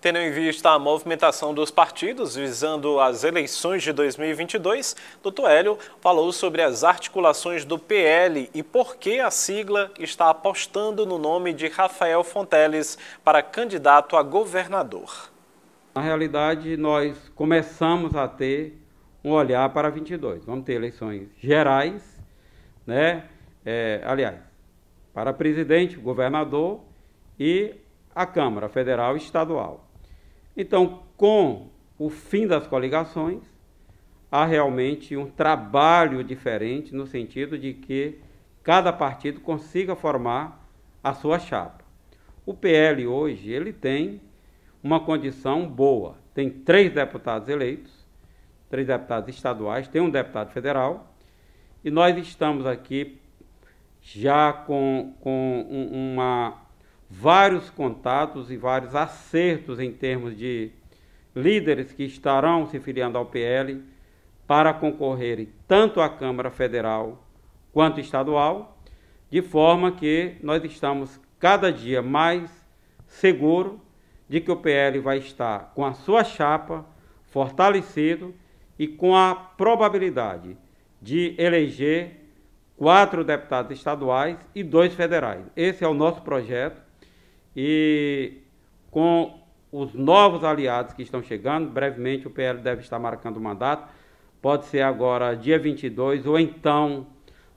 tendo em vista a movimentação dos partidos visando as eleições de 2022, Dr. Hélio falou sobre as articulações do PL e por que a sigla está apostando no nome de Rafael Fonteles para candidato a governador. Na realidade, nós começamos a ter um olhar para 22. Vamos ter eleições gerais, né? É, aliás, para presidente, governador e a Câmara Federal e Estadual. Então, com o fim das coligações, há realmente um trabalho diferente no sentido de que cada partido consiga formar a sua chapa. O PL hoje ele tem uma condição boa, tem três deputados eleitos, três deputados estaduais, tem um deputado federal e nós estamos aqui já com, com uma vários contatos e vários acertos em termos de líderes que estarão se filiando ao PL para concorrerem tanto à Câmara Federal quanto estadual, de forma que nós estamos cada dia mais seguro de que o PL vai estar com a sua chapa fortalecido e com a probabilidade de eleger quatro deputados estaduais e dois federais. Esse é o nosso projeto e com os novos aliados que estão chegando, brevemente o PL deve estar marcando o mandato, pode ser agora dia 22 ou então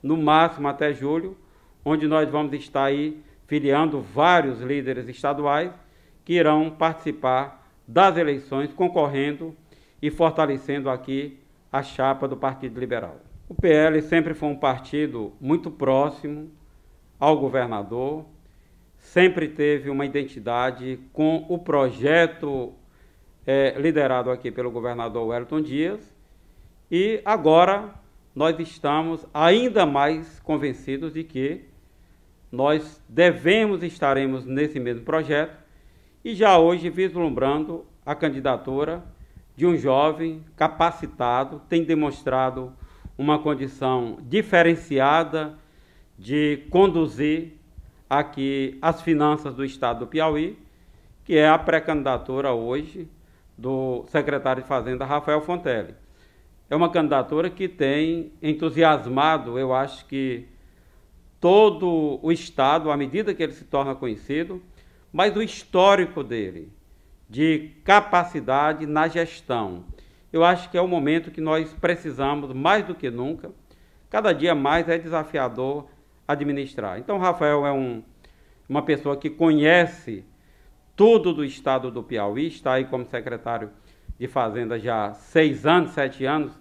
no máximo até julho, onde nós vamos estar aí filiando vários líderes estaduais que irão participar das eleições concorrendo e fortalecendo aqui a chapa do Partido Liberal. O PL sempre foi um partido muito próximo ao governador, sempre teve uma identidade com o projeto é, liderado aqui pelo governador Wellington Dias e agora nós estamos ainda mais convencidos de que nós devemos estaremos nesse mesmo projeto e já hoje vislumbrando a candidatura de um jovem capacitado, tem demonstrado uma condição diferenciada de conduzir aqui as finanças do Estado do Piauí, que é a pré-candidatura hoje do secretário de Fazenda Rafael Fontelli. É uma candidatura que tem entusiasmado, eu acho que todo o Estado, à medida que ele se torna conhecido, mas o histórico dele, de capacidade na gestão. Eu acho que é o momento que nós precisamos, mais do que nunca, cada dia mais é desafiador administrar. Então, Rafael é um, uma pessoa que conhece tudo do estado do Piauí, está aí como secretário de Fazenda já seis anos, sete anos,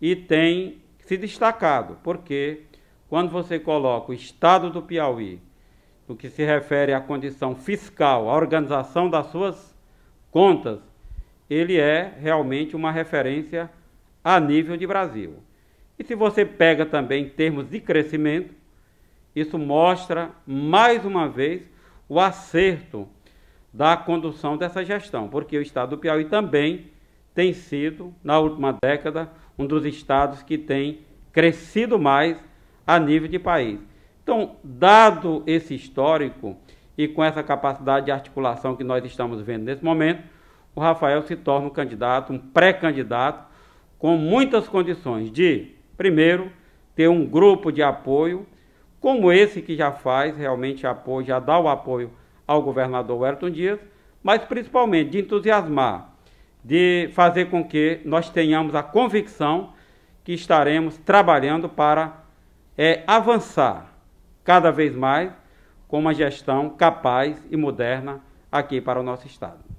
e tem se destacado, porque quando você coloca o estado do Piauí no que se refere à condição fiscal, à organização das suas contas, ele é realmente uma referência a nível de Brasil. E se você pega também em termos de crescimento, isso mostra, mais uma vez, o acerto da condução dessa gestão, porque o estado do Piauí também tem sido, na última década, um dos estados que tem crescido mais a nível de país. Então, dado esse histórico e com essa capacidade de articulação que nós estamos vendo nesse momento, o Rafael se torna um candidato, um pré-candidato, com muitas condições de, primeiro, ter um grupo de apoio como esse que já faz realmente apoio, já dá o apoio ao governador Wellington Dias, mas principalmente de entusiasmar, de fazer com que nós tenhamos a convicção que estaremos trabalhando para é, avançar cada vez mais com uma gestão capaz e moderna aqui para o nosso Estado.